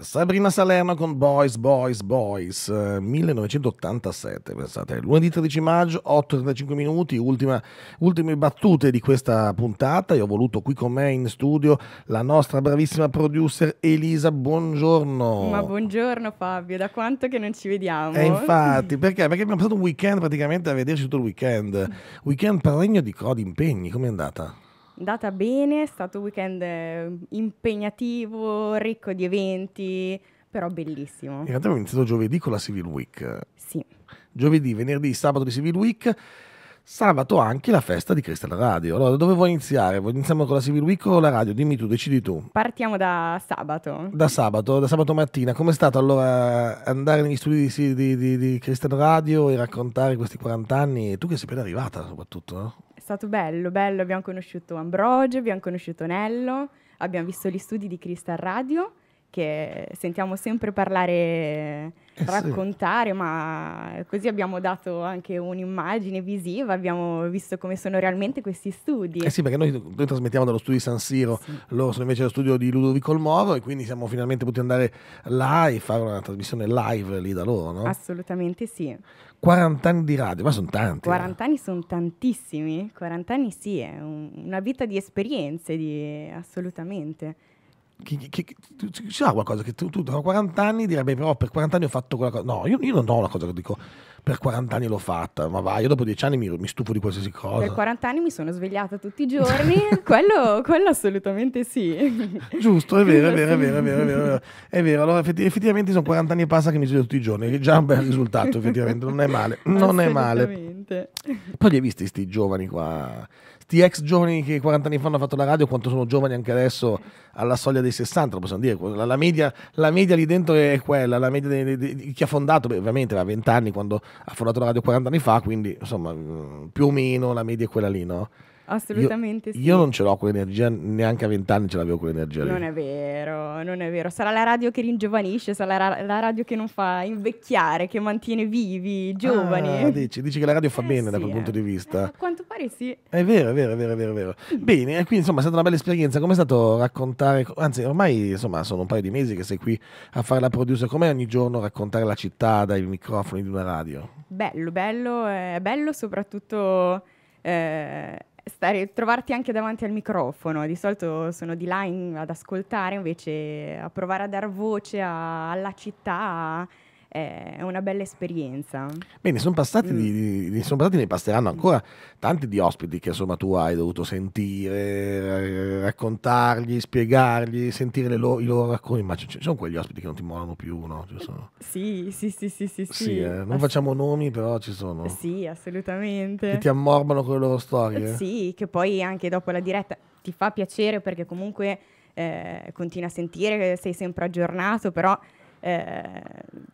Sabrina Salerno con Boys, Boys, Boys, 1987, eh, pensate, lunedì 13 maggio, 8.35 minuti, ultima, ultime battute di questa puntata, io ho voluto qui con me in studio la nostra bravissima producer Elisa, buongiorno. Ma buongiorno Fabio, da quanto che non ci vediamo? E eh, infatti, perché? Perché abbiamo passato un weekend praticamente a vederci tutto il weekend, weekend per regno di, codi impegni, com'è andata? andata bene, è stato un weekend eh, impegnativo, ricco di eventi, però bellissimo. In realtà abbiamo iniziato giovedì con la Civil Week. Sì. Giovedì, venerdì, sabato di Civil Week. Sabato anche la festa di Crystal Radio. Allora, dove vuoi iniziare? Iniziamo con la Civil Week o la radio? Dimmi tu, decidi tu. Partiamo da sabato. Da sabato, da sabato mattina. Com'è stato allora andare negli studi di, di, di, di Crystal Radio e raccontare questi 40 anni? Tu che sei appena arrivata soprattutto, no? stato bello, bello. Abbiamo conosciuto Ambrogio, abbiamo conosciuto Nello, abbiamo visto gli studi di Crystal Radio che sentiamo sempre parlare, eh raccontare, sì. ma così abbiamo dato anche un'immagine visiva, abbiamo visto come sono realmente questi studi. Eh sì, perché noi, noi trasmettiamo dallo studio di San Siro, sì. loro sono invece lo studio di Ludovico Olmoro e quindi siamo finalmente potuti andare là e fare una trasmissione live lì da loro, no? Assolutamente sì. 40 anni di radio, ma sono tanti. 40 eh. anni sono tantissimi, 40 anni sì, è un, una vita di esperienze, di, assolutamente. Chi, chi, chi, ci sarà qualcosa che tu, tu da 40 anni direbbe però oh, per 40 anni ho fatto quella cosa no io, io non ho una cosa che dico per 40 anni l'ho fatta ma va io dopo 10 anni mi, mi stufo di qualsiasi cosa per 40 anni mi sono svegliata tutti i giorni quello, quello, assolutamente sì giusto è vero è vero, è vero è vero è vero è vero allora effettivamente sono 40 anni e passa che mi sveglio tutti i giorni è già un bel risultato effettivamente non è male non è male poi li hai visti questi giovani qua sti ex giovani che 40 anni fa hanno fatto la radio, quanto sono giovani anche adesso alla soglia dei 60, lo possiamo dire. La, media, la media lì dentro è quella, la media di, di, di chi ha fondato, beh, ovviamente aveva 20 anni quando ha fondato la radio 40 anni fa, quindi insomma mm, più o meno la media è quella lì, no? assolutamente io, sì. Io non ce l'ho quell'energia, neanche a vent'anni ce l'avevo quell'energia lì. Non è vero, non è vero. Sarà la radio che ringiovanisce, sarà la, la radio che non fa invecchiare, che mantiene vivi, giovani. Ah, dici, dici che la radio fa eh, bene sì, da quel eh. punto di vista. Eh, a quanto pare sì. È vero, è vero, è vero, è vero. È vero. Mm. Bene, quindi insomma è stata una bella esperienza. Com'è stato raccontare, anzi ormai insomma sono un paio di mesi che sei qui a fare la producer, com'è ogni giorno raccontare la città dai microfoni di una radio? Bello, bello, eh, è bello soprattutto... Eh, stare, trovarti anche davanti al microfono. Di solito sono di là in, ad ascoltare, invece a provare a dar voce a, alla città, a, è una bella esperienza. Bene, sono passati, mm. di, di, son passati ne passeranno ancora tanti di ospiti che insomma tu hai dovuto sentire, eh, raccontargli, spiegargli, sentire loro, i loro racconti, ma ci sono quegli ospiti che non ti molano più, no? Sì, sì, sì, sì, sì. sì, sì eh. Non facciamo nomi, però ci sono. Sì, assolutamente. Che ti ammorbano con le loro storie. Sì, che poi anche dopo la diretta ti fa piacere perché comunque eh, continua a sentire, sei sempre aggiornato, però... Eh,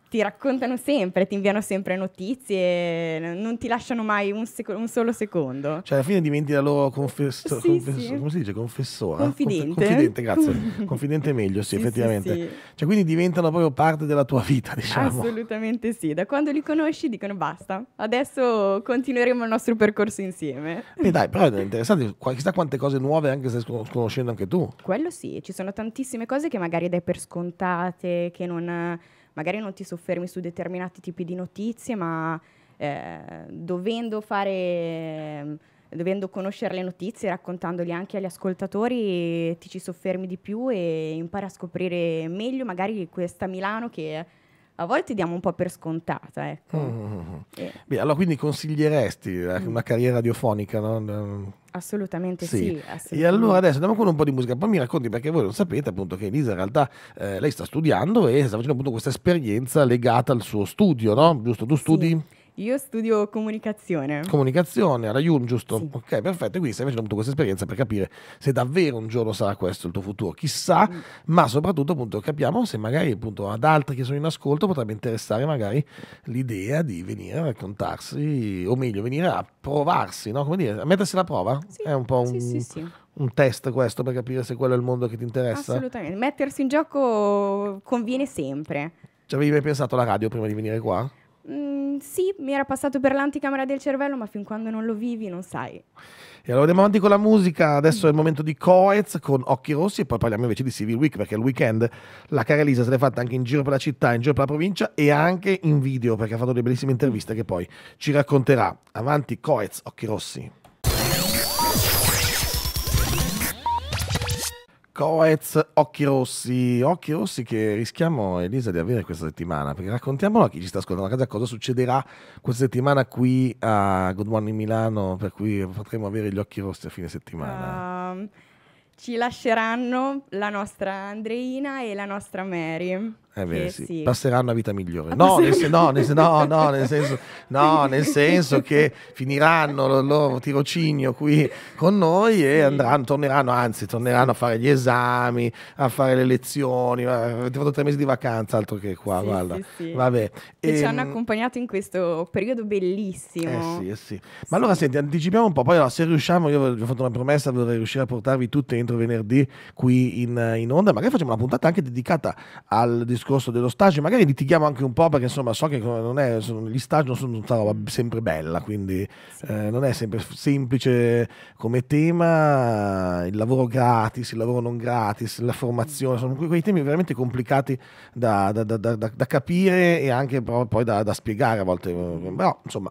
ti raccontano sempre, ti inviano sempre notizie, non ti lasciano mai un, seco- un solo secondo. Cioè, alla fine diventi la loro confessore. sì, confesso sì. come si dice? Confessora. Confidente. Conf- confidente, grazie. confidente meglio, sì, sì effettivamente. Cioè, quindi diventano proprio parte della tua vita, diciamo. Assolutamente sì. Da quando li conosci dicono basta, adesso continueremo il nostro percorso insieme. E dai, però è interessante, chissà quante cose nuove anche stai conoscendo anche tu. Quello sì, ci sono tantissime cose che magari dai per scontate, che non magari non ti soffermi su determinati tipi di notizie, ma eh, dovendo fare dovendo conoscere le notizie, raccontandole anche agli ascoltatori, ti ci soffermi di più e impari a scoprire meglio magari questa Milano che a volte diamo un po' per scontata. Ecco. Mm. mm, mm, mm. Eh. Beh, allora quindi consiglieresti eh, una carriera radiofonica? No? Ehm, assolutamente sì. sì assolutamente. E allora adesso andiamo con un po' di musica, poi mi racconti perché voi non sapete appunto che Elisa in realtà eh, lei sta studiando e sta facendo appunto questa esperienza legata al suo studio, no? Giusto? Tu studi? Sì. Io studio comunicazione. Comunicazione alla Yulm, giusto? Sì. Ok, perfetto. E quindi stai facendo appunto questa esperienza per capire se davvero un giorno sarà questo il tuo futuro, chissà, mm. ma soprattutto appunto capiamo se magari appunto ad altri che sono in ascolto potrebbe interessare magari l'idea di venire a raccontarsi, o meglio, venire a provarsi, no? Come dire, a mettersi alla prova? Sì. È un po' un, sì, sì, un test questo per capire se quello è il mondo che ti interessa? Assolutamente, mettersi in gioco conviene sempre. Ci avevi mai pensato alla radio prima di venire qua? sì, mi era passato per l'anticamera del cervello, ma fin quando non lo vivi non sai. E allora andiamo avanti con la musica, adesso è il momento di Coez con Occhi Rossi e poi parliamo invece di Civil Week perché il weekend la cara Elisa se l'è fatta anche in giro per la città, in giro per la provincia e anche in video perché ha fatto delle bellissime interviste che poi ci racconterà. Avanti Coez, Occhi Rossi. Coez, Occhi Rossi, Occhi Rossi che rischiamo Elisa di avere questa settimana, perché raccontiamolo a chi ci sta ascoltando a casa cosa succederà questa settimana qui a Good Morning Milano, per cui potremo avere gli Occhi Rossi a fine settimana. Um ci lasceranno la nostra Andreina e la nostra Mary. Eh beh, sì. Sì. Passeranno una vita migliore. Ah, no, nel, sen- no, nel sen- no, no, nel senso, no, nel senso che finiranno il loro tirocinio qui con noi e andranno, torneranno, anzi, torneranno a fare gli esami, a fare le lezioni. Avete fatto tre mesi di vacanza, altro che qua, sì, guarda. Vabbè. e, ci ehm, hanno accompagnato in questo periodo bellissimo. Eh sì, eh sì. Ma allora, senti, anticipiamo un po', poi allora, se riusciamo, io vi ho fatto una promessa, vorrei riuscire a portarvi tutte in entro venerdì qui in, in, onda. Magari facciamo una puntata anche dedicata al discorso dello stage, magari litighiamo anche un po' perché insomma so che è, sono, gli stage non sono una roba sempre bella, quindi eh, non è sempre semplice come tema il lavoro gratis, il lavoro non gratis, la formazione, mm. sono quei temi veramente complicati da, da, da, da capire e anche poi da, spiegare a volte, eh, però insomma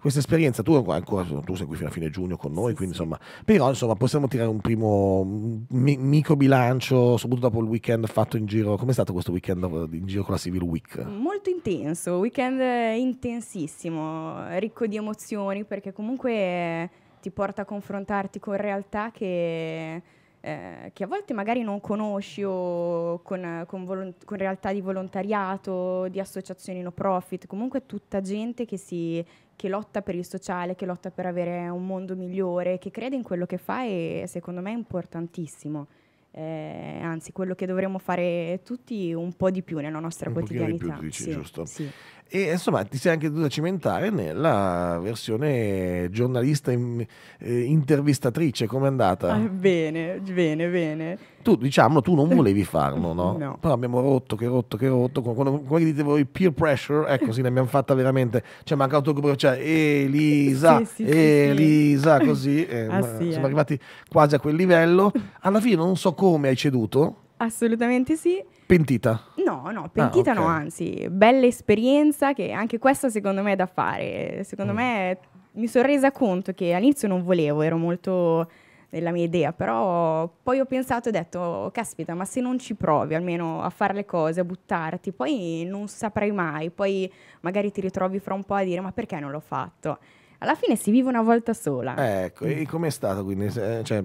questa esperienza, tu ancora tu sei qui fino a fine giugno con noi, quindi insomma, però insomma possiamo tirare un primo mi- micro bilancio, soprattutto dopo il weekend fatto in giro, com'è stato questo weekend eh, in giro con la Civil Week? Molto intenso, weekend intensissimo, ricco di emozioni perché comunque eh, ti porta a confrontarti con realtà che... Eh, che a volte magari non conosci o con, con, volont- con, realtà di volontariato, di associazioni no profit, comunque tutta gente che si che lotta per il sociale, che lotta per avere un mondo migliore, che crede in quello che fa e secondo me è importantissimo. Eh, anzi, quello che dovremmo fare tutti un po' di più nella nostra un quotidianità. Più, dici, sì, giusto? Sì e insomma ti sei anche dovuta cimentare nella versione giornalista in, eh, intervistatrice, com'è andata? Eh, bene, bene, bene. Tu diciamo, tu non volevi farlo, no? no. Però abbiamo rotto, che rotto, che rotto, quando, come dite voi, peer pressure, ecco sì, ne abbiamo fatta veramente, cioè mancato gruppo, cioè Elisa, sì, sì, Elisa, sì, così, eh, ah, siamo eh. arrivati quasi a quel livello, alla fine non so come hai ceduto, Assolutamente sì. Pentita? No, no, pentita ah, okay. no, anzi, bella esperienza che anche questa secondo me è da fare. Secondo mm. me mi sono resa conto che all'inizio non volevo, ero molto nella mia idea, però poi ho pensato e ho detto, caspita, ma se non ci provi almeno a fare le cose, a buttarti, poi non saprai mai, poi magari ti ritrovi fra un po' a dire, ma perché non l'ho fatto? alla fine si vive una volta sola. Ecco, e mm. com'è stato quindi? Eh, cioè,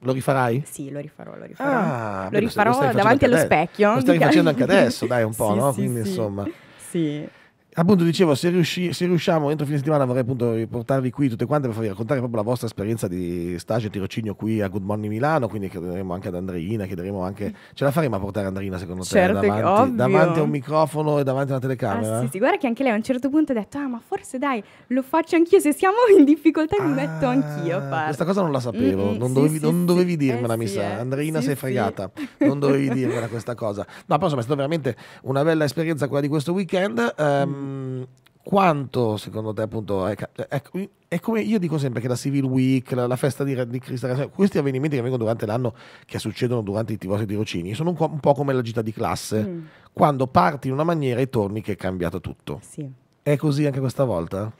lo rifarai? Sì, lo rifarò, lo rifarò. Ah, lo rifarò davanti allo specchio. Lo stai dicando... facendo anche adesso, dai, un po', sì, no? Sì, quindi sì. insomma... Sì appunto dicevo se, riusci, se, riusciamo entro fine settimana vorrei appunto riportarvi qui tutte quante per farvi raccontare proprio la vostra esperienza di stage e tirocinio qui a Good Morning Milano quindi chiederemo anche ad Andreina chiederemo anche ce la faremo a portare Andreina secondo certo te davanti, davanti, a un microfono e davanti a una telecamera ah, sì, sì guarda che anche lei a un certo punto ha detto ah ma forse dai lo faccio anch'io se siamo in difficoltà mi ah, metto anch'io a questa cosa non la sapevo mm, non, sì, dovevi, sì, non dovevi eh, dirmela eh, mi sa eh, Andreina sei fregata non dovevi dirmela questa cosa no però insomma è stata veramente una bella esperienza quella di questo weekend um, Ehm, quanto secondo te appunto è, è, ecco, è, come io dico sempre che la Civil Week, la, la festa di, di cristallizazione, questi avvenimenti che avvengono durante l'anno, che succedono durante i vostri tirocini, sono un, un, po' come la gita di classe, mm. quando parti in una maniera e torni che è cambiato tutto. Sì. È così anche questa volta?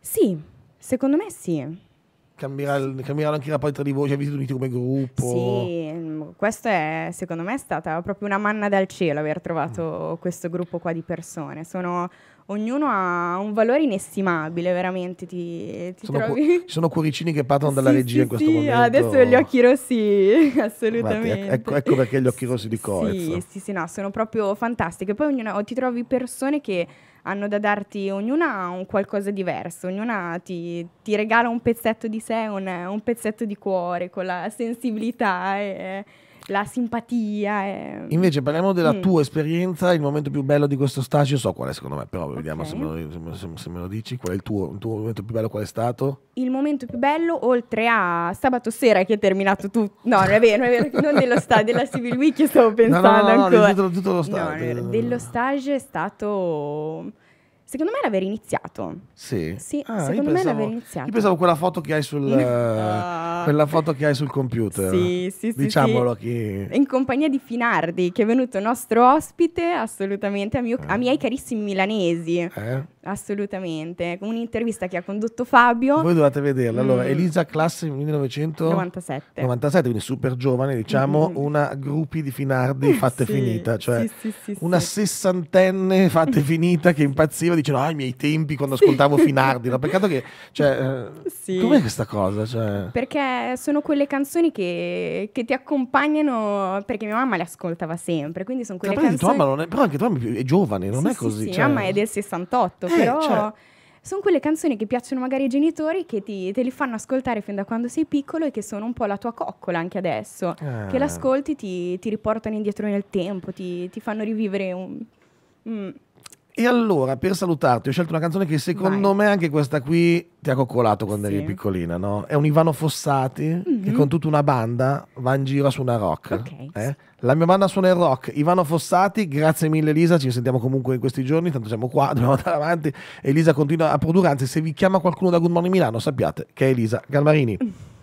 Sì, secondo me sì. Cambierà, cambieranno anche i rapporti tra di voi, ci avete uniti come gruppo? Sì, questo è, secondo me, è stata proprio una manna dal cielo aver trovato mm. questo gruppo qua di persone. Sono, ognuno ha un valore inestimabile, veramente. Ti, ti sono, trovi... cu- sono cuoricini che partono dalla sì, regia sì, in questo sì, momento. Adesso gli occhi rossi, assolutamente. Guardi, ecco, ecco, perché gli occhi rossi di Coez. Sì, sì, sì, no, sono proprio fantastiche. Poi ognuno, ti trovi persone che hanno da darti, ognuna un qualcosa diverso, ognuna ti, ti regala un pezzetto di sé, un, un, pezzetto di cuore con la sensibilità. E, la simpatia. È... Invece parliamo della mm. tua esperienza, il momento più bello di questo stage, so qual è secondo me, però okay. vediamo se me, lo, se, se me, lo, dici, qual è il tuo, il tuo, momento più bello, qual è stato? Il momento più bello, oltre a sabato sera che è terminato tutto, no non è vero, non, è vero, non dello stage, della Civil Week io stavo pensando no, no, no, ancora. No, tutto, tutto lo stage. No, dello stage è stato Secondo me l'aver iniziato. Sì. Sì, ah, secondo me l'aver iniziato. Io pensavo quella foto che hai sul ah. quella foto che hai sul computer. Sì, sì, sì. Diciamolo sì. che in compagnia di Finardi, che è venuto nostro ospite, assolutamente a, mio, eh. a miei carissimi milanesi. Eh. Assolutamente, un'intervista che ha condotto Fabio. Voi dovete vederla. Allora, mm. Elisa, classe 1997, 97, quindi super giovane, diciamo, mm. una gruppi di Finardi fatte sì, finita, cioè sì, sì, una sessantenne fatte finita che impazziva diceva "Ah, i miei tempi quando ascoltavo Finardi". No, peccato che, cioè, com'è questa cosa, cioè... Perché sono quelle canzoni che, che, ti accompagnano perché mia mamma le ascoltava sempre, quindi sono quelle Capite, canzoni. È, però anche tua mamma è giovane, non è così, sì, cioè... mamma è del 68 eh, però cioè... sono quelle canzoni che piacciono magari ai genitori che ti, te li fanno ascoltare fin da quando sei piccolo e che sono un po' la tua coccola anche adesso, ah. che eh. l'ascolti ti, ti riportano indietro nel tempo, ti, ti fanno rivivere un... Mm, e allora, per salutarti, ho scelto una canzone che secondo Vai. me anche questa qui ti ha coccolato quando sì. eri piccolina, no? È un Ivano Fossati mm-hmm. che con tutta una banda va in giro su una rock. Okay. Eh? La mia banda suona il rock, Ivano Fossati, grazie mille Elisa, ci sentiamo comunque in questi giorni, tanto siamo qua, dobbiamo andare avanti. Elisa continua a produrre, anzi se vi chiama qualcuno da Good Morning Milano sappiate che è Elisa Galmarini. Mm.